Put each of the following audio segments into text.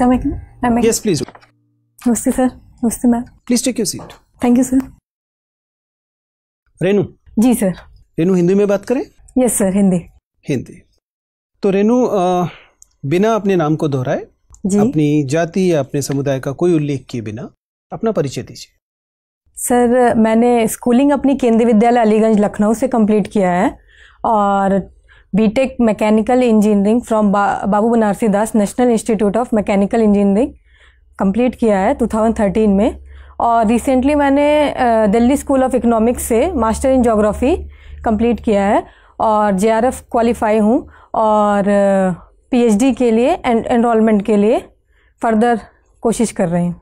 Renu ji sir Renu Hindi में बात करें यस सर हिंदी हिंदी तो रेनू बिना अपने नाम को दोहराए अपनी जाति या अपने समुदाय का कोई उल्लेख किए बिना अपना परिचय दीजिए सर मैंने स्कूलिंग अपनी केंद्रीय विद्यालय अलीगंज लखनऊ से कंप्लीट किया है और BTech mechanical engineering from Babu Banarasi Das national institute of mechanical engineering complete किया है 2013 में और रिसेंटली मैंने दिल्ली स्कूल ऑफ इकोनॉमिक्स से मास्टर इन जोग्राफ़ी कंप्लीट किया है और जे आर एफ क्वालिफाई हूँ और पीएचडी के लिए एनरोलमेंट के लिए फर्दर कोशिश कर रहे हैं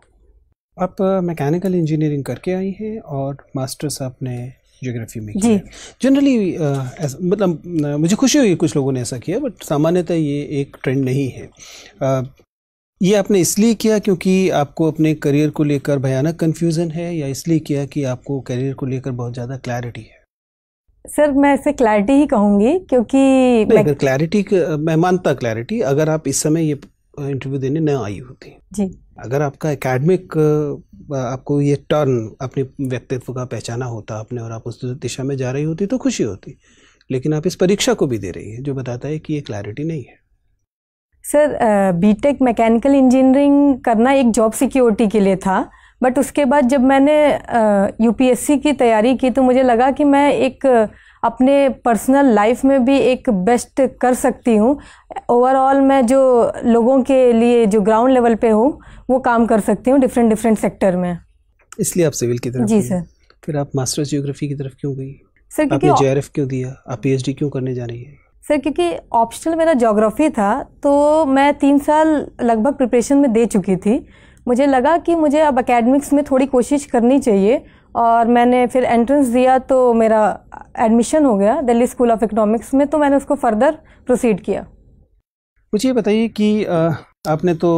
आप मैकेनिकल इंजीनियरिंग करके आई हैं और मास्टर्स आपने ज्योग्राफी में किया uh, जनरली मतलब uh, मुझे खुशी हुई कुछ लोगों ने ऐसा किया बट सामान्यतः ये एक ट्रेंड नहीं है आ, uh, ये आपने इसलिए किया क्योंकि आपको अपने करियर को लेकर भयानक कन्फ्यूज़न है या इसलिए किया कि आपको करियर को लेकर बहुत ज़्यादा क्लैरिटी है सर मैं इसे क्लैरिटी ही कहूँगी क्योंकि अगर क्लैरिटी मैं मानता क्लैरिटी अगर आप इस समय ये इंटरव्यू देने न आई होती जी अगर आपका एकेडमिक आपको ये टर्न अपने व्यक्तित्व का पहचाना होता अपने और आप उस दिशा में जा रही होती तो खुशी होती लेकिन आप इस परीक्षा को भी दे रही हैं जो बताता है कि ये क्लैरिटी नहीं है सर बीटेक मैकेनिकल इंजीनियरिंग करना एक जॉब सिक्योरिटी के लिए था बट उसके बाद जब मैंने यूपीएससी की तैयारी की तो मुझे लगा कि मैं एक uh, अपने पर्सनल लाइफ में भी एक बेस्ट कर सकती हूँ ओवरऑल मैं जो लोगों के लिए जो ग्राउंड लेवल पे हूँ वो काम कर सकती हूँ डिफरेंट डिफरेंट सेक्टर में इसलिए आप सिविल की तरफ जी सर फिर आप मास्टर्स जियोग्राफी की तरफ क्यों गई सर क्योंकि जे क्यों दिया आप पी क्यों करने जा रही है सर क्योंकि ऑप्शनल मेरा जोग्राफ़ी था तो मैं तीन साल लगभग प्रिपरेशन में दे चुकी थी मुझे लगा कि मुझे अब अकेडमिक्स में थोड़ी कोशिश करनी चाहिए और मैंने फिर एंट्रेंस दिया तो मेरा एडमिशन हो गया दिल्ली स्कूल ऑफ इकोनॉमिक्स में तो मैंने उसको फर्दर प्रोसीड किया मुझे ये बताइए कि आपने तो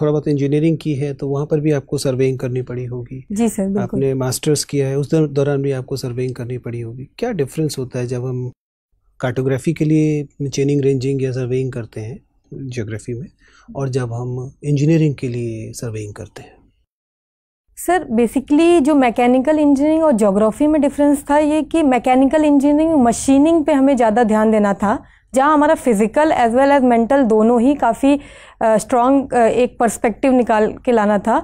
थोड़ा बहुत इंजीनियरिंग की है तो वहाँ पर भी आपको सर्वेइंग करनी पड़ी होगी जी सर आपने मास्टर्स किया है उस दौरान भी आपको सर्वेइंग करनी पड़ी होगी क्या डिफरेंस होता है जब हम कार्टोग्राफी के लिए चेनिंग रेंजिंग या सर्वेइंग करते हैं जोग्राफ़ी में और जब हम इंजीनियरिंग के लिए सर्वेइंग करते हैं सर बेसिकली जो मैकेनिकल इंजीनियरिंग और जोग्राफ़ी में डिफरेंस था ये कि मैकेनिकल इंजीनियरिंग मशीनिंग पे हमें ज़्यादा ध्यान देना था जहाँ हमारा physical as well as mental दोनों ही काफ़ी स्ट्रॉन्ग एक पर्सपेक्टिव निकाल के लाना था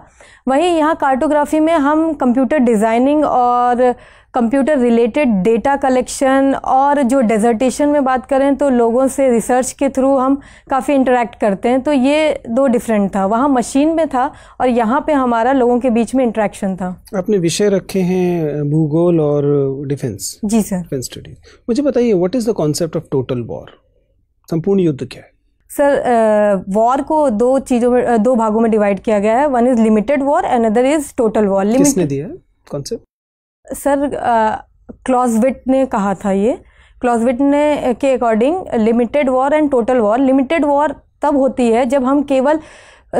वहीं यहाँ कार्टोग्राफी में हम कंप्यूटर डिज़ाइनिंग और कंप्यूटर रिलेटेड डेटा कलेक्शन और जो डेजर्टेशन में बात करें तो लोगों से रिसर्च के थ्रू हम काफ़ी इंटरेक्ट करते हैं तो ये दो डिफरेंट था वहाँ मशीन में था और यहाँ पे हमारा लोगों के बीच में इंटरेक्शन था आपने विषय रखे हैं भूगोल और defence ji sir defence studies मुझे बताइए what is the concept of total war संपूर्ण युद्ध क्या है सर वॉर को दो चीज़ों में दो भागों में डिवाइड किया गया है one is limited war and other is total war limited दिया कॉन्सेप्ट सर क्लॉजविट ने कहा था ये क्लॉजविट ने के according limited war and total war limited war तब होती है जब हम केवल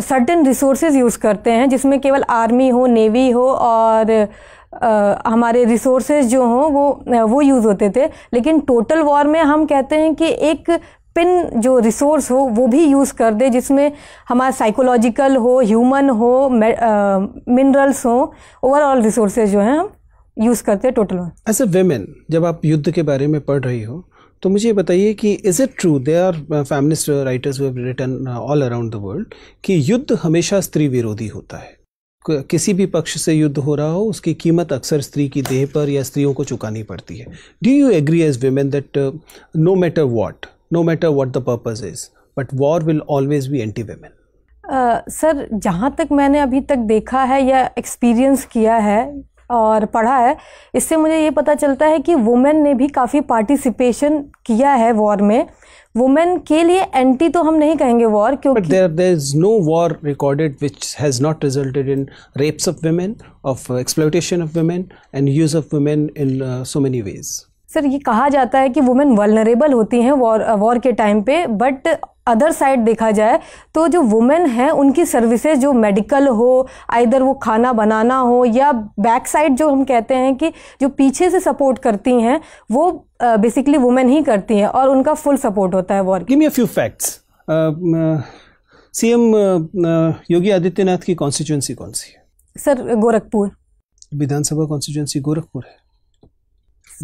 सर्टेन रिसोर्सेज यूज़ करते हैं जिसमें केवल आर्मी हो नेवी हो और आ, हमारे रिसोर्सेज जो हों वो वो यूज़ होते थे लेकिन टोटल वॉर में हम कहते हैं कि एक पिन जो रिसोर्स हो वो भी यूज़ कर दे जिसमें हमारा साइकोलॉजिकल हो ह्यूमन हो मिनरल्स हो ओवरऑल रिसोर्सेज जो हैं हम यूज करते हैं टोटल एज ए वेमेन जब आप युद्ध के बारे में पढ़ रही हो तो मुझे बताइए कि is it true they are feminist writers return all around the world कि युद्ध हमेशा स्त्री विरोधी होता है किसी भी पक्ष से युद्ध हो रहा हो उसकी कीमत अक्सर स्त्री की देह पर या स्त्रियों को चुकानी पड़ती है do you agree as women that no matter what no matter what the purpose is but war will always be anti women sir जहाँ तक मैंने अभी तक देखा है या एक्सपीरियंस किया है और पढ़ा है इससे मुझे ये पता चलता है कि वुमेन ने भी काफ़ी पार्टिसिपेशन किया है वॉर में वुमेन के लिए एंटी तो हम नहीं कहेंगे वॉर क्योंकि there is no war recorded which has not resulted in rapes of women of exploitation of women and use of women in so many ways sir ये कहा जाता है कि वुमेन वलनरेबल होती हैं वॉर वॉर uh, के time पे but other side देखा जाए तो जो वुमेन हैं उनकी सर्विसेज जो मेडिकल हो इधर वो खाना बनाना हो या बैक साइड जो हम कहते हैं कि जो पीछे से सपोर्ट करती हैं वो बेसिकली वुमेन ही करती हैं और उनका फुल सपोर्ट होता है war me a few facts CM Yogi Adityanath की कॉन्स्टिट्युएंसी कौन सी है सर गोरखपुर विधानसभा कॉन्स्टिट्युएंसी गोरखपुर है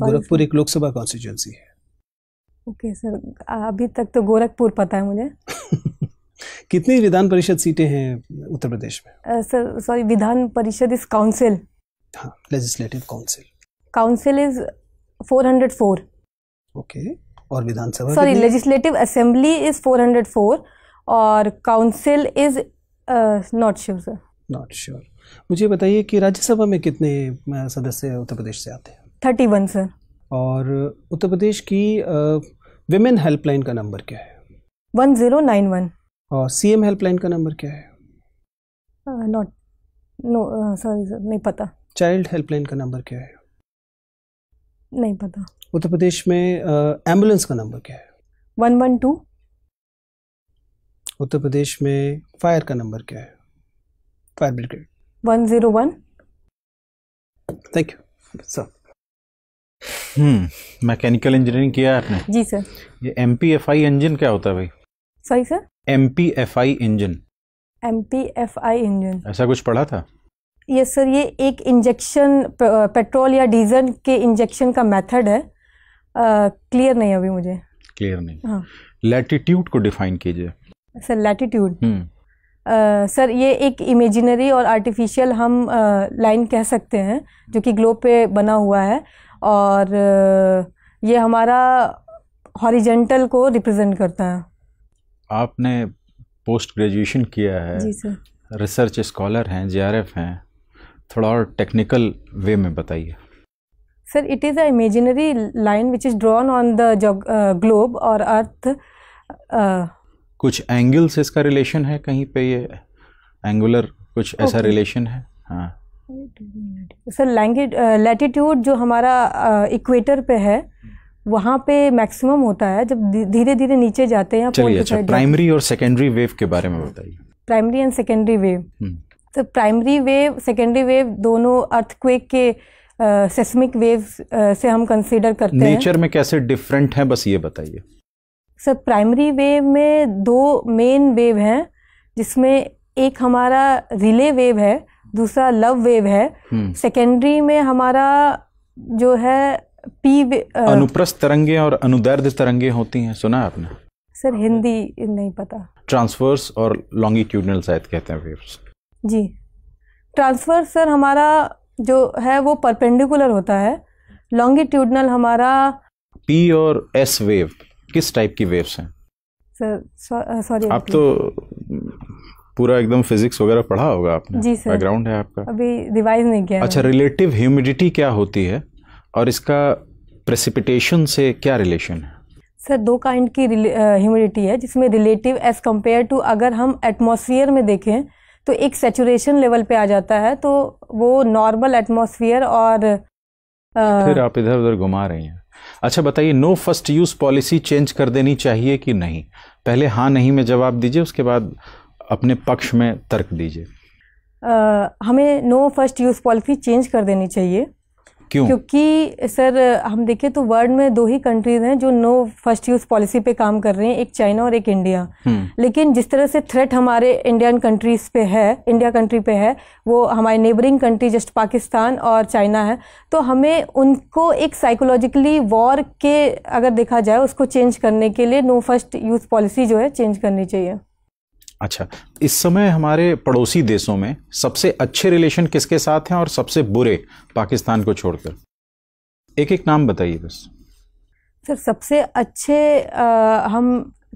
गोरखपुर एक लोकसभा कॉन्स्टिट्यूएंसी है ओके सर अभी तक तो गोरखपुर पता है मुझे कितनी विधान परिषद सीटें हैं उत्तर प्रदेश में sir sorry Vidhan Parishad is council हाँ legislative council council is 404 okay और Vidhan Sabha sorry legislative assembly is 404 और council is not sure sir not sure मुझे बताइए कि राज्यसभा में कितने सदस्य उत्तर प्रदेश से आते हैं थर्टी वन सर और उत्तर प्रदेश की विमेन हेल्पलाइन का नंबर क्या है वन जीरो नाइन वन और सी एम हेल्पलाइन का नंबर क्या है नॉट नो सॉरी सर नहीं पता चाइल्ड हेल्पलाइन का नंबर क्या है नहीं पता उत्तर प्रदेश में एम्बुलेंस uh, का नंबर क्या है one one two Uttar Pradesh में फायर का नंबर क्या है fire brigade one zero one thank you sir hmm, mechanical engineering किया है आपने जी सर ये M P F I engine क्या होता है भाई sorry sir M P F I engine M P F I engine ऐसा कुछ पढ़ा था ये सर ये एक इंजेक्शन पेट्रोल या डीजल के इंजेक्शन का मेथड है क्लियर नहीं अभी मुझे क्लियर नहीं हाँ लैटिट्यूड को डिफाइन कीजिए सर लैटिट्यूड सर ये एक इमेजिनरी और आर्टिफिशियल हम लाइन uh, कह सकते हैं जो कि ग्लोब पे बना हुआ है और ये हमारा हॉरिजेंटल को रिप्रेजेंट करता है आपने पोस्ट ग्रेजुएशन किया है जी सर रिसर्च स्कॉलर हैं जेआरएफ हैं थोड़ा और टेक्निकल वे में बताइए sir it is a imaginary line which is drawn on the globe और अर्थ कुछ एंगल्स इसका रिलेशन है कहीं पे ये एंगुलर कुछ ऐसा okay. रिलेशन है हाँ सर लैंगेज लैटिट्यूड जो हमारा इक्वेटर पे है वहाँ पे मैक्सिमम होता है जब धीरे धीरे नीचे जाते हैं चलिए अच्छा प्राइमरी और सेकेंडरी वेव के बारे में बताइए प्राइमरी एंड सेकेंडरी वेव तो प्राइमरी वेव सेकेंडरी वेव दोनों अर्थक्वेक के सेस्मिक वेव से हम कंसीडर करते हैं नेचर में कैसे डिफरेंट है बस ये बताइए सर प्राइमरी वेव में दो मेन वेव हैं जिसमें एक हमारा रिले वेव है दूसरा लव वेव है सेकेंडरी हम्म। में हमारा जो है पी अनुप्रस्थ तरंगे और अनुदर्द तरंगे होती हैं सुना आपने सर हिंदी नहीं पता ट्रांसफर्स और लॉन्गिट्यूडनल शायद कहते हैं वेव्स जी ट्रांसफर्स सर हमारा जो है वो परपेंडिकुलर होता है लॉन्गिट्यूडनल हमारा पी और एस वेव किस टाइप की वेव्स हैं सर सॉरी आप तो पूरा एकदम फिजिक्स वगैरह पढ़ा होगा आपने जी सर बैकग्राउंड है आपका अभी रिवाइज नहीं किया अच्छा रिलेटिव ह्यूमिडिटी क्या होती है और इसका प्रेसिपिटेशन से क्या रिलेशन है सर दो काइंड की ह्यूमिडिटी है जिसमें रिलेटिव एज कम्पेयर टू अगर हम एटमोसफियर में देखें तो एक सेचुरेशन लेवल पे आ जाता है तो वो नॉर्मल एटमोसफियर और आ, फिर आप इधर उधर घुमा रही हैं अच्छा बताइए no first use policy change कर देनी चाहिए कि नहीं पहले हाँ नहीं में जवाब दीजिए उसके बाद अपने पक्ष में तर्क दीजिए हमें no first use policy change कर देनी चाहिए क्यों क्योंकि सर हम देखें तो वर्ल्ड में दो ही कंट्रीज हैं जो नो फर्स्ट यूज पॉलिसी पे काम कर रहे हैं एक चाइना और एक इंडिया हम्म। लेकिन जिस तरह से थ्रेट हमारे इंडियन कंट्रीज पे है इंडिया कंट्री पे है वो हमारे नेबरिंग कंट्री जस्ट पाकिस्तान और चाइना है तो हमें उनको एक साइकोलॉजिकली वॉर के अगर देखा जाए उसको चेंज करने के लिए नो फर्स्ट यूज पॉलिसी जो है चेंज करनी चाहिए अच्छा इस समय हमारे पड़ोसी देशों में सबसे अच्छे रिलेशन किसके साथ हैं और सबसे बुरे पाकिस्तान को छोड़कर एक एक नाम बताइए बस सर सबसे अच्छे आ, हम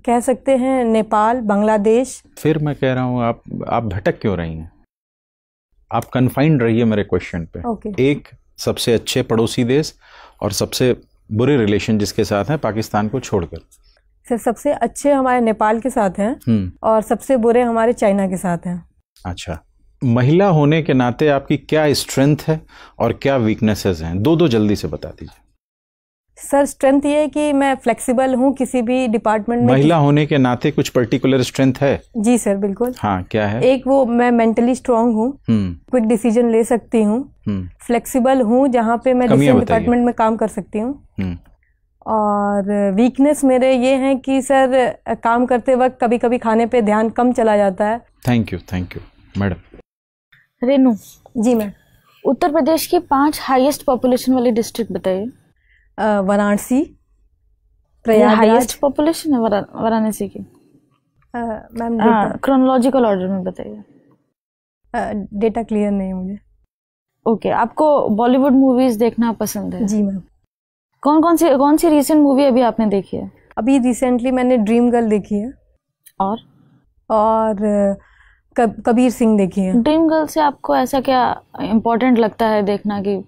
कह सकते हैं नेपाल बांग्लादेश फिर मैं कह रहा हूँ आप आप भटक क्यों रही हैं आप कन्फाइंड रहिए मेरे क्वेश्चन पे okay. एक सबसे अच्छे पड़ोसी देश और सबसे बुरे रिलेशन जिसके साथ हैं पाकिस्तान को छोड़कर सर सबसे अच्छे हमारे नेपाल के साथ हैं हम्म। और सबसे बुरे हमारे चाइना के साथ हैं अच्छा महिला होने के नाते आपकी क्या स्ट्रेंथ है और क्या वीकनेसेस हैं दो दो जल्दी से बता दीजिए सर स्ट्रेंथ ये है कि मैं फ्लेक्सिबल हूँ किसी भी डिपार्टमेंट में महिला होने के नाते कुछ पर्टिकुलर स्ट्रेंथ है जी सर बिल्कुल हाँ क्या है एक वो मैं मेंटली स्ट्रांग हूँ क्विक हम्म। डिसीजन ले सकती हूँ फ्लेक्सिबल हम्म। हूँ जहाँ पे मैं डिपार्टमेंट में काम कर सकती हूँ और वीकनेस मेरे ये हैं कि सर काम करते वक्त कभी कभी खाने पे ध्यान कम चला जाता है thank you thank you madam Renu ji ma'am Uttar Pradesh की पांच हाईएस्ट पॉपुलेशन वाली डिस्ट्रिक्ट बताइए वाराणसी हाईएस्ट पॉपुलेशन है वाराणसी की मैम क्रोनोलॉजिकल ऑर्डर में बताइए डेटा क्लियर नहीं है मुझे ओके okay, आपको बॉलीवुड मूवीज देखना पसंद है जी मैम कौन कौन सी कौन सी रिसेंट मूवी अभी आपने देखी है अभी रिसेंटली मैंने ड्रीम गर्ल देखी है और और कब, कबीर सिंह देखी है ड्रीम गर्ल से आपको ऐसा क्या इम्पोर्टेंट लगता है देखना कि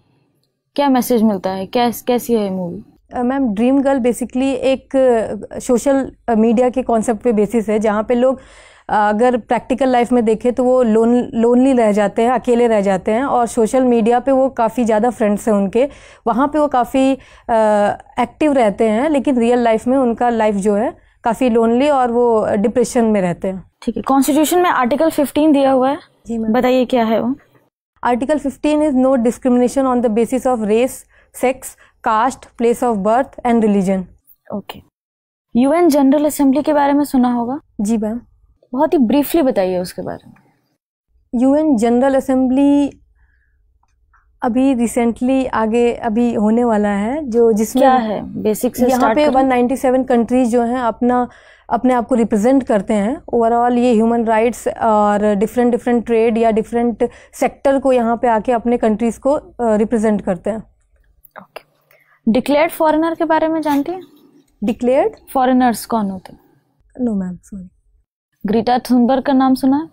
क्या मैसेज मिलता है क्या कैसी है movie ma'am dream girl basically एक सोशल मीडिया के कॉन्सेप्ट पे बेसिस है जहाँ पे लोग uh, अगर प्रैक्टिकल लाइफ में देखें तो वो लोन लोनली रह जाते हैं अकेले रह जाते हैं और सोशल मीडिया पे वो काफ़ी ज़्यादा फ्रेंड्स हैं उनके वहाँ पे वो काफ़ी एक्टिव रहते हैं लेकिन रियल लाइफ में उनका लाइफ जो है काफ़ी लोनली और वो डिप्रेशन में रहते हैं ठीक है कॉन्स्टिट्यूशन में आर्टिकल फिफ्टीन दिया हुआ है जी बताइए क्या है वो article fifteen is no discrimination on the basis of race sex caste place of birth and religion okay UN general assembly के बारे में सुना होगा जी मैम बहुत ही ब्रीफली बताइए उसके बारे में यूएन जनरल असेंबली अभी रिसेंटली आगे अभी होने वाला है जो जिसमें क्या है बेसिक से यहाँ पे 197 कंट्रीज जो हैं अपना अपने आप को रिप्रेजेंट करते हैं ओवरऑल ये ह्यूमन राइट्स और डिफरेंट डिफरेंट ट्रेड या डिफरेंट सेक्टर को यहाँ पे आके अपने कंट्रीज़ को रिप्रेजेंट करते हैं डिक्लेयर्ड डिक्लेयर्ड फॉरेनर के बारे में जानती हैं डिक्लेयर्ड फॉरेनर्स कौन होते हैं no ma'am sorry Greta Thunberg का नाम सुना है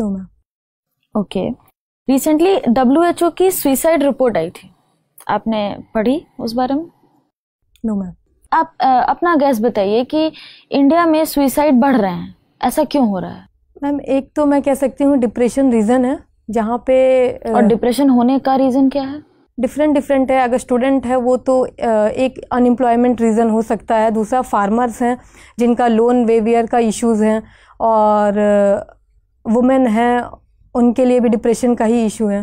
no ma'am okay recently W की सुइसाइड रिपोर्ट आई थी आपने पढ़ी उस बारे में नो मैम आप आ, अपना गैस बताइए कि इंडिया में सुइसाइड बढ़ रहे हैं ऐसा क्यों हो रहा है मैम एक तो मैं कह सकती हूँ डिप्रेशन रीज़न है जहाँ पे और डिप्रेशन होने का रीज़न क्या है डिफरेंट डिफरेंट है अगर स्टूडेंट है वो तो एक अनएम्प्लॉयमेंट रीज़न हो सकता है दूसरा फार्मर्स हैं जिनका लोन वेवियर का इश्यूज़ हैं और वुमेन हैं उनके लिए भी डिप्रेशन का ही इशू है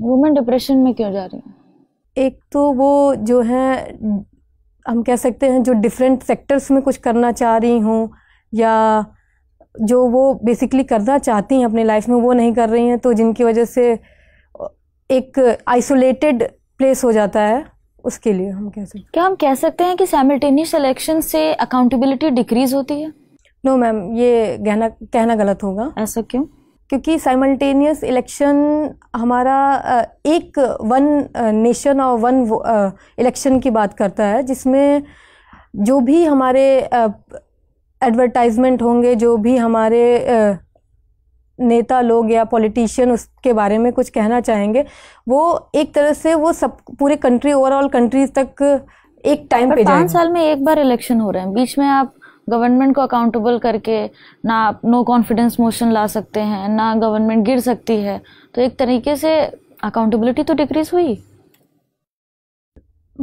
वुमेन डिप्रेशन में क्यों जा रही है एक तो वो जो है हम कह सकते हैं जो डिफरेंट सेक्टर्स में कुछ करना चाह रही हूँ या जो वो बेसिकली करना चाहती हैं अपनी लाइफ में वो नहीं कर रही हैं तो जिनकी वजह से एक आइसोलेटेड प्लेस हो जाता है उसके लिए हम कह सकते हैं क्या हम कह सकते हैं कि सैमल्टेनियस इलेक्शन से अकाउंटेबिलिटी डिक्रीज होती है नो no, मैम ये कहना कहना गलत होगा ऐसा क्यों क्योंकि साइमल्टेनियस इलेक्शन हमारा एक वन नेशन और वन इलेक्शन की बात करता है जिसमें जो भी हमारे एडवर्टाइजमेंट होंगे जो भी हमारे नेता लोग या पॉलिटिशियन उसके बारे में कुछ कहना चाहेंगे वो एक तरह से वो सब पूरे कंट्री ओवरऑल कंट्रीज तक एक टाइम पे पाँच साल में एक बार इलेक्शन हो रहे हैं बीच में आप गवर्नमेंट को अकाउंटेबल करके ना आप नो कॉन्फिडेंस मोशन ला सकते हैं ना गवर्नमेंट गिर सकती है तो एक तरीके से अकाउंटेबिलिटी तो डिक्रीज हुई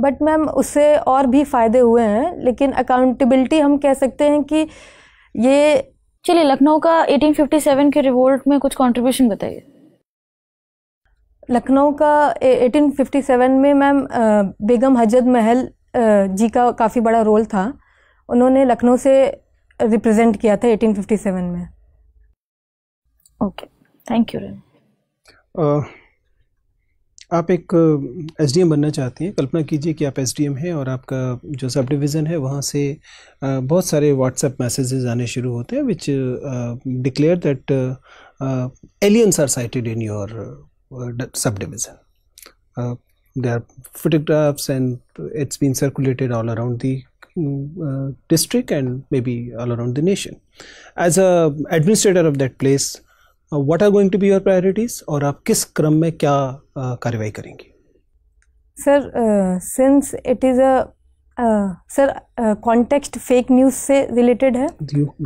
बट मैम उससे और भी फ़ायदे हुए हैं लेकिन अकाउंटेबिलिटी हम कह सकते हैं कि ये चलिए लखनऊ का 1857 के रिवोल्ट में कुछ कंट्रीब्यूशन बताइए लखनऊ का 1857 में मैम बेगम हजरत महल जी का काफ़ी बड़ा रोल था उन्होंने लखनऊ से रिप्रेजेंट किया था 1857 में ओके थैंक यू रेन आप एक एस बनना चाहती हैं कल्पना कीजिए कि आप एस हैं और आपका जो सब डिविज़न है वहाँ से बहुत सारे व्हाट्सएप मैसेजेस आने शुरू होते हैं which declare that aliens are sighted in your sub division they are photographs and it's been circulated all around the district and may be all around the nation as a administrator of that place what are going to be your priorities और आप किस क्रम में क्या uh, कार्रवाई करेंगे sir since it is a sir context fake news से related है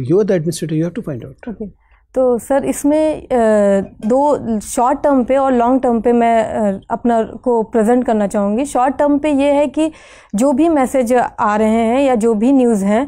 you are the administrator you have to find out okay तो सर इसमें uh, दो शॉर्ट टर्म पे और लॉन्ग टर्म पे मैं uh, अपना को प्रेजेंट करना चाहूँगी शॉर्ट टर्म पे ये है कि जो भी मैसेज आ रहे हैं या जो भी न्यूज़ हैं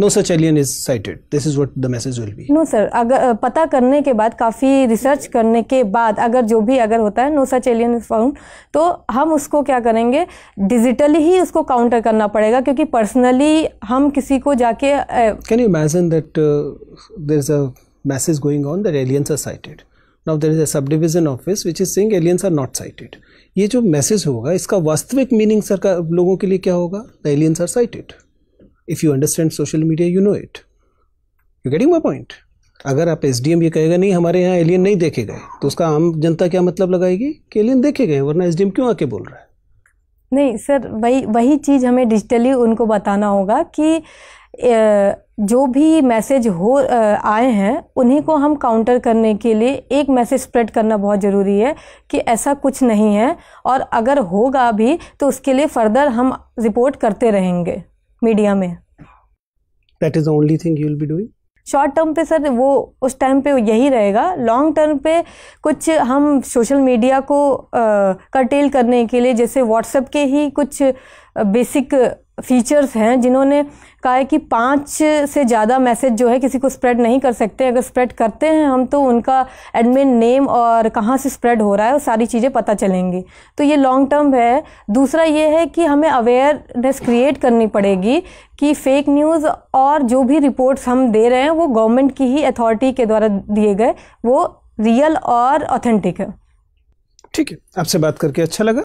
no such alien is sighted this is what the message will be no sir अगर पता करने के बाद काफ़ी रिसर्च करने के बाद अगर जो भी अगर होता है no such alien is found तो हम उसको क्या करेंगे डिजिटली ही उसको काउंटर करना पड़ेगा क्योंकि पर्सनली हम किसी को जाके can you imagine that there is a message going on that aliens are sighted now there is a sub division office which is saying aliens are not sighted ये जो मैसेज होगा इसका वास्तविक मीनिंग सर का लोगों के लिए क्या होगा the aliens are sighted if you understand social media you know it you getting my point अगर आप एस डी एम ये कहेगा नहीं हमारे यहाँ एलियन नहीं देखे गए तो उसका आम जनता क्या मतलब लगाएगी कि एलियन देखे गए वरना एस डी एम क्यों आके बोल रहा है नहीं सर वही वही चीज़ हमें डिजिटली उनको बताना होगा कि जो भी मैसेज हो आए हैं उन्हीं को हम काउंटर करने के लिए एक मैसेज स्प्रेड करना बहुत ज़रूरी है कि ऐसा कुछ नहीं है और अगर होगा भी तो उसके लिए फर्दर हम रिपोर्ट करते रहेंगे मीडिया में that is only thing you will be doing short term पे सर वो उस टाइम पे यही रहेगा लॉन्ग टर्म पे कुछ हम सोशल मीडिया को करटेल करने के लिए जैसे व्हाट्सएप के ही कुछ बेसिक फीचर्स हैं जिन्होंने कहा है कि पाँच से ज़्यादा मैसेज जो है किसी को स्प्रेड नहीं कर सकते अगर स्प्रेड करते हैं हम तो उनका एडमिन नेम और कहाँ से स्प्रेड हो रहा है वो सारी चीज़ें पता चलेंगी तो ये लॉन्ग टर्म है दूसरा ये है कि हमें अवेयरनेस क्रिएट करनी पड़ेगी कि फेक न्यूज़ और जो भी रिपोर्ट्स हम दे रहे हैं वो गवर्नमेंट की ही अथॉरिटी के द्वारा दिए गए वो रियल और ऑथेंटिक है ठीक है आपसे बात करके अच्छा लगा